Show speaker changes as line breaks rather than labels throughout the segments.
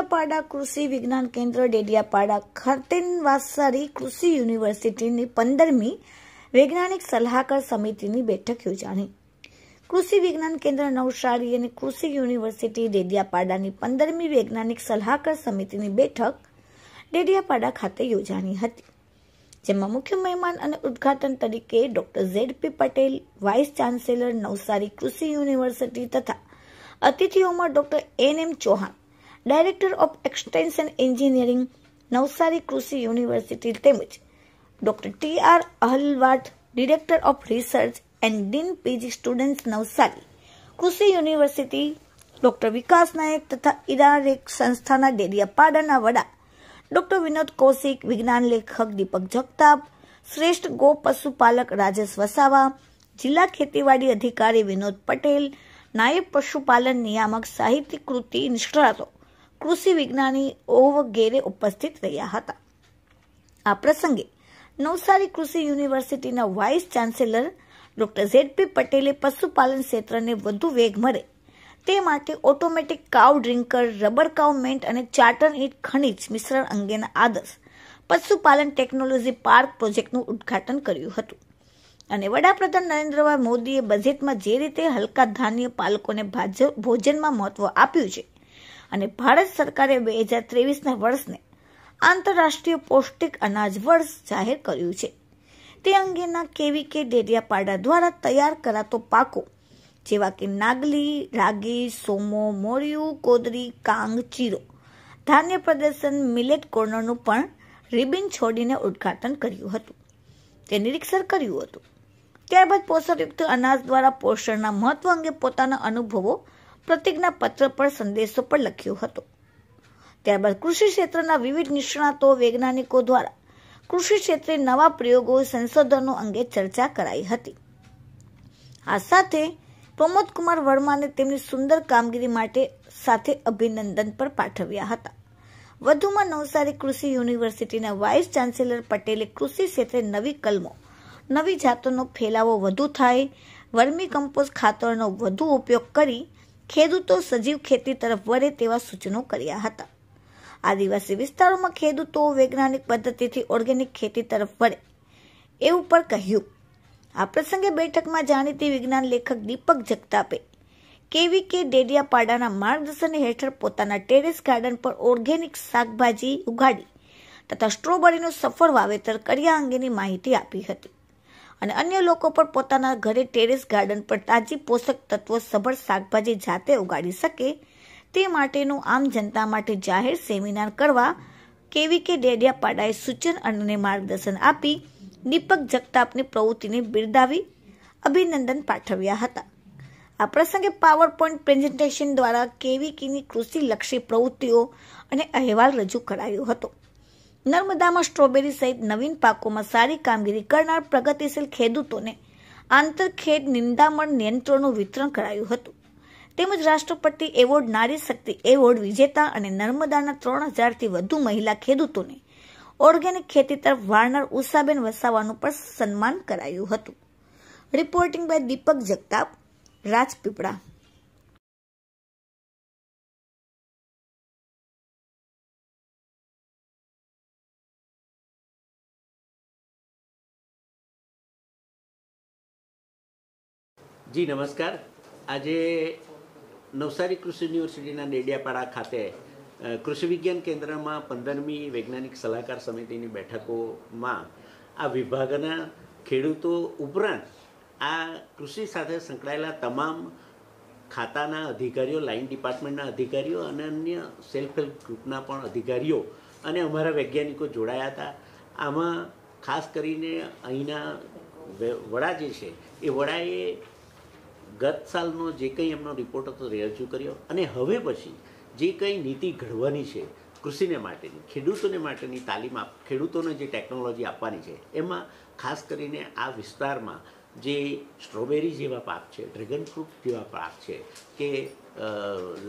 ડેડિયાપાડા કૃષિ વિજ્ઞાન કેન્દ્ર ડેડિયાપાડા ખાતે કૃષિ યુનિવર્સિટીની પંદરમી વૈજ્ઞાનિક સલાહકાર સમિતિની બેઠક યોજાણી કૃષિ વિજ્ઞાન કેન્દ્ર નવસારી અને કૃષિ યુનિવર્સિટી ડેડિયાપાડાની પંદરમી વૈજ્ઞાનિક સલાહકાર સમિતિની બેઠક ડેડિયાપાડા ખાતે યોજાણી હતી જેમાં મુખ્ય મહેમાન અને ઉદ્ઘાટન તરીકે doctor Z P Patel vice chancellor Navsari Krishi University તથા અતિથિઓમાં doctor N M Chauhan director of extension engineering Navsari Krishi University તેમજ doctor T R Ahlawat director of research and dean PG student Navsari Krishi University doctor વિકાસ નાયક તથા ઇરારેક સંસ્થાના પાડાના વડા ડોક્ટર વિનોદ કૌશિક વિજ્ઞાન લેખક દીપક જગતાપ શ્રેષ્ઠ ગો પશુપાલક રાજેશ વસાવા જિલ્લા ખેતીવાડી અધિકારી વિનોદ પટેલ નાયબ પશુપાલન નિયામક સાહિત્ય કૃતિ નિષ્ણાતો કૃષિ વિજ્ઞાનીઓ વગેરે ઉપસ્થિત રહ્યા હતા આ પ્રસંગે નવસારી કૃષિ યુનિવર્સિટીના વાઇસ ચાન્સેલર ડોક્ટર ઝેડપી પટેલે પશુપાલન ક્ષેત્રને વધુ વેગ મળે તે માટે ઓટોમેટિક કાવ ડ્રિંકર રબર કાવ મેન્ટ અને ચાર્ટર ઈટ ખનિજ મિશ્રણ અંગેના આદર્શ પશુપાલન ટેકનોલોજી પાર્ક પ્રોજેક્ટનું ઉદ્ઘાટન કર્યું હતું અને વડાપ્રધાન નરેન્દ્રભાઈ મોદીએ બજેટમાં જે રીતે હલકા ધાન્ય પાલકોને ભોજનમાં મહત્વ આપ્યું છે અને ભારત સરકારે બે હજાર ત્રેવીસના વર્ષને આંતરરાષ્ટ્રીય પૌષ્ટિક અનાજ વર્ષ જાહેર કર્યું છે તે અંગેના કેવી કે ડેરિયાપાડા દ્વારા તૈયાર કરાતો પાકો જેવા કે નાગલી રાગી સોમો મોરિયું કોદરી કાંગ ચીરો ધાન્ય પ્રદર્શન મિલેટ કોર્નરનું પણ રિબિન છોડીને ઉદ્ઘાટન કર્યું હતું તે નિરીક્ષણ કર્યું હતું ત્યારબાદ પોષણયુક્ત અનાજ દ્વારા પોષણના મહત્વ અંગે પોતાના અનુભવો પ્રતિજ્ઞા પત્ર પર સંદેશો પણ લખ્યો હતો ત્યારબાદ કૃષિ ક્ષેત્રના વિવિધ નિષ્ણાતો વૈજ્ઞાનિકો દ્વારા કૃષિ ક્ષેત્રે નવા પ્રયોગો સંશોધનો અંગે ચર્ચા કરાઈ હતી આ સાથે પ્રમોદ કુમાર વર્માને તેમની સુંદર કામગીરી માટે સાથે અભિનંદન પણ પાઠવ્યા હતા વધુમાં નવસારી કૃષિ યુનિવર્સિટીના વાઇસ ચાન્સેલર પટેલે કૃષિ ક્ષેત્રે નવી કલમો નવી જાતોનો ફેલાવો વધુ થાય વર્મી કમ્પોઝ ખાતરનો વધુ ઉપયોગ કરી ખેડૂતો સજીવ ખેતી તરફ વળે તેવા સૂચનો કર્યા હતા આદિવાસી વિસ્તારોમાં ખેડૂતો વૈજ્ઞાનિક પદ્ધતિથી ઓર્ગેનિક ખેતી તરફ વળે એવું પણ કહ્યું આ પ્રસંગે બેઠકમાં જાણીતી વિજ્ઞાન લેખક દીપક જગતાપે કેવી કે ડેડિયાપાડાના માર્ગદર્શન હેઠળ પોતાના ટેરેસ ગાર્ડન પર ઓર્ગેનિક શાકભાજી ઉગાડી તથા સ્ટ્રોબેરીનું સફળ વાવેતર કર્યા અંગેની માહિતી આપી હતી અને અન્ય લોકો પણ પોતાના ઘરે ટેરેસ ગાર્ડન પર તાજી પોષક તત્વો સભર શાકભાજી જાતે ઉગાડી શકે તે માટેનું આમ જનતા માટે જાહેર સેમિનાર કરવા કેવી કે ડેડિયાપાડાએ સૂચન અને માર્ગદર્શન આપી દીપક જગતાપની પ્રવૃત્તિને બિરદાવી અભિનંદન પાઠવ્યા હતા આ પ્રસંગે પાવર પોઈન્ટ પ્રેઝન્ટેશન દ્વારા કેવીકીની કૃષિલક્ષી પ્રવૃત્તિઓ અને અહેવાલ રજૂ કરાયો હતો નર્મદામાં સ્ટ્રોબેરી સહિત નવીન પાકોમાં સારી કામગીરી કરનાર પ્રગતિશીલ ખેડૂતોને આંતરખેડ નિંદામણ નિયંત્રણનું વિતરણ કરાયું હતું તેમજ રાષ્ટ્રપતિ એવોર્ડ નારી શક્તિ એવોર્ડ વિજેતા અને નર્મદાના ત્રણ હજારથી વધુ મહિલા ખેડૂતોને ઓર્ગેનિક ખેતી તરફ વાળનાર ઉષાબેન વસાવાનું પણ સન્માન કરાયું હતું રિપોર્ટિંગ બાય દીપક જગતાપ રાજપીપળા
જી નમસ્કાર આજે નવસારી કૃષિ યુનિવર્સિટીના ડેડિયાપાડા ખાતે કૃષિ વિજ્ઞાન કેન્દ્રમાં પંદરમી વૈજ્ઞાનિક સલાહકાર સમિતિની બેઠકોમાં આ વિભાગના ખેડૂતો ઉપરાંત આ કૃષિ સાથે સંકળાયેલા તમામ ખાતાના અધિકારીઓ લાઇન ડિપાર્ટમેન્ટના અધિકારીઓ અને અન્ય સેલ્ફ હેલ્પ ગ્રુપના પણ અધિકારીઓ અને અમારા વૈજ્ઞાનિકો જોડાયા હતા આમાં ખાસ કરીને અહીંના વડા જે છે એ વડાએ ગત સાલનો જે કંઈ એમનો રિપોર્ટ હતો તે રજૂ કર્યો અને હવે પછી જે કંઈ નીતિ ઘડવાની છે કૃષિને માટેની ખેડૂતોને માટેની તાલીમ આપ ખેડૂતોને જે ટેકનોલોજી આપવાની છે એમાં ખાસ કરીને આ વિસ્તારમાં જે સ્ટ્રોબેરી જેવા પાક છે ડ્રેગન ફ્રૂટ જેવા પાક છે કે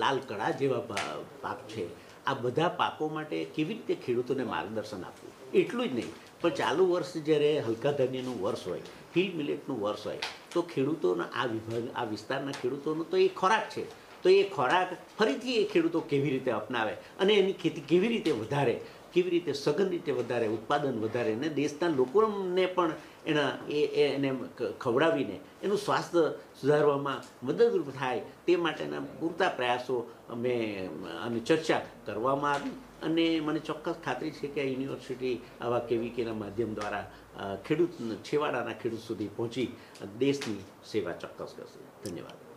લાલ કળા જેવા પાક છે આ બધા પાકો માટે કેવી રીતે ખેડૂતોને માર્ગદર્શન આપવું એટલું જ નહીં પણ ચાલુ વર્ષ જ્યારે હલકા ધાન્યનું વર્ષ હોય ફી મિલેટનું વર્ષ હોય તો ખેડૂતોના આ વિભાગ આ વિસ્તારના ખેડૂતોનો તો એ ખોરાક છે તો એ ખોરાક ફરીથી એ ખેડૂતો કેવી રીતે અપનાવે અને એની ખેતી કેવી રીતે વધારે કેવી રીતે સઘન રીતે વધારે ઉત્પાદન વધારે અને દેશના લોકોને પણ એના એ એને ખવડાવીને એનું સ્વાસ્થ્ય સુધારવામાં મદદરૂપ થાય તે માટેના પૂરતા પ્રયાસો અમે અને ચર્ચા કરવામાં આવી અને મને ચોક્કસ ખાતરી છે કે આ યુનિવર્સિટી આવા કેવીકેના માધ્યમ દ્વારા ખેડૂત છેવાડાના ખેડૂત સુધી પહોંચી દેશની સેવા ચોક્કસ કરશે ધન્યવાદ